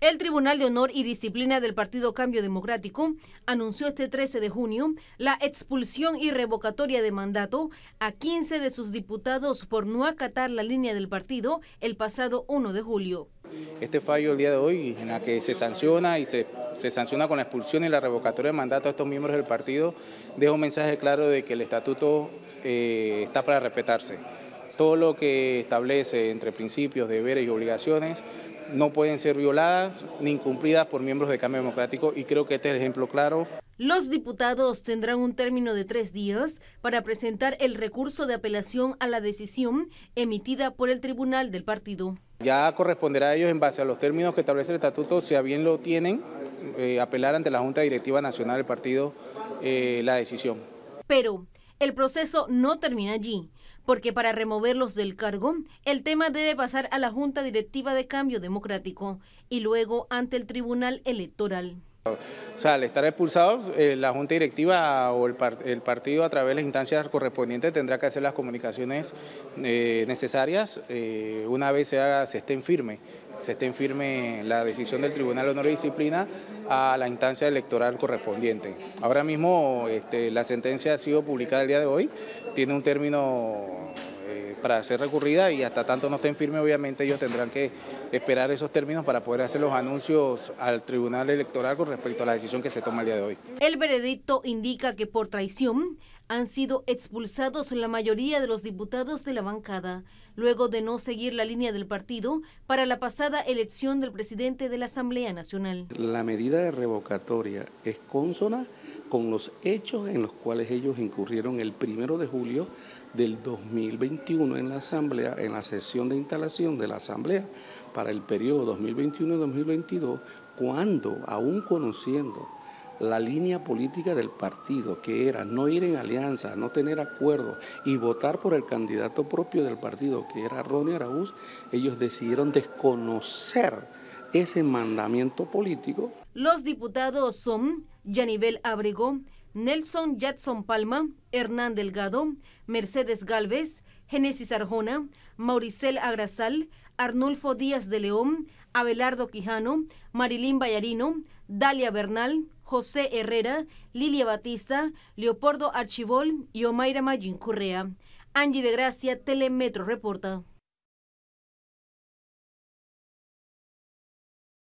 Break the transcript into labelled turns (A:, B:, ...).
A: El Tribunal de Honor y Disciplina del Partido Cambio Democrático anunció este 13 de junio la expulsión y revocatoria de mandato a 15 de sus diputados por no acatar la línea del partido el pasado 1 de julio.
B: Este fallo el día de hoy en la que se sanciona y se, sanciona con la expulsión y la revocatoria de mandato a estos miembros del partido deja un mensaje claro de que el estatuto eh, está para respetarse todo lo que establece entre principios, deberes y obligaciones no pueden ser violadas ni incumplidas por miembros de cambio democrático y creo que este es el ejemplo claro.
A: Los diputados tendrán un término de tres días para presentar el recurso de apelación a la decisión emitida por el tribunal del partido.
B: Ya corresponderá a ellos en base a los términos que establece el estatuto, si bien lo tienen, eh, apelar ante la Junta Directiva Nacional del partido eh, la decisión.
A: Pero el proceso no termina allí, porque para removerlos del cargo, el tema debe pasar a la Junta Directiva de Cambio Democrático y luego ante el Tribunal Electoral.
B: O sea, al estar expulsados, eh, la Junta Directiva o el, partido a través de las instancias correspondientes tendrá que hacer las comunicaciones eh, necesarias eh, una vez se, haga, se estén firmes se esté en firme la decisión del Tribunal de Honor y Disciplina a la instancia electoral correspondiente. Ahora mismo este, la sentencia ha sido publicada el día de hoy, tiene un término eh, para ser recurrida y hasta tanto no estén firme, obviamente ellos tendrán que esperar esos términos para poder hacer los anuncios al Tribunal Electoral con respecto a la decisión que se toma el día de hoy.
A: El veredicto indica que por traición han sido expulsados la mayoría de los diputados de la bancada, luego de no seguir la línea del partido para la pasada elección del presidente de la Asamblea Nacional.
C: La medida de revocatoria es consona con los hechos en los cuales ellos incurrieron el primero de julio del 2021 en la Asamblea, en la sesión de instalación de la Asamblea para el periodo 2021-2022, cuando, aún conociendo la línea política del partido, que era no ir en alianza, no tener acuerdo y votar por el candidato propio del partido, que era Ronnie Araúz, ellos decidieron desconocer ese mandamiento político.
A: Los diputados son Yanivel Abrego, Nelson Jackson Palma, Hernán Delgado, Mercedes Galvez, ...Genesis Arjona, Mauricel Agrasal, Arnulfo Díaz de León, Abelardo Quijano, Marilín Vallarino, Dalia Bernal, José Herrera, Lilia Batista, Leopoldo Archibol y Omaira Magín Correa. Angie de Gracia, Telemetro reporta.